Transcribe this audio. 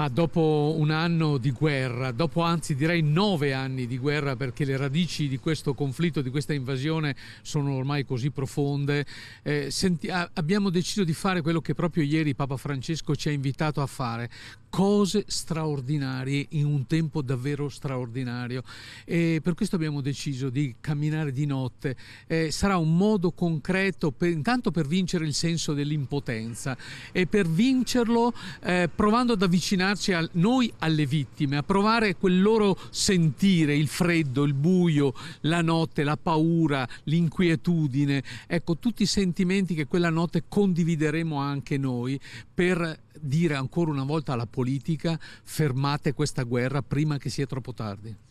Ma dopo un anno di guerra, dopo anzi direi nove anni di guerra, perché le radici di questo conflitto, di questa invasione sono ormai così profonde, eh, senti, a, abbiamo deciso di fare quello che proprio ieri Papa Francesco ci ha invitato a fare, cose straordinarie in un tempo davvero straordinario. E per questo abbiamo deciso di camminare di notte. Eh, sarà un modo concreto, per, intanto per vincere il senso dell'impotenza e per vincerlo eh, provando ad avvicinare avvicinarci a noi alle vittime, a provare quel loro sentire, il freddo, il buio, la notte, la paura, l'inquietudine, ecco tutti i sentimenti che quella notte condivideremo anche noi per dire ancora una volta alla politica fermate questa guerra prima che sia troppo tardi.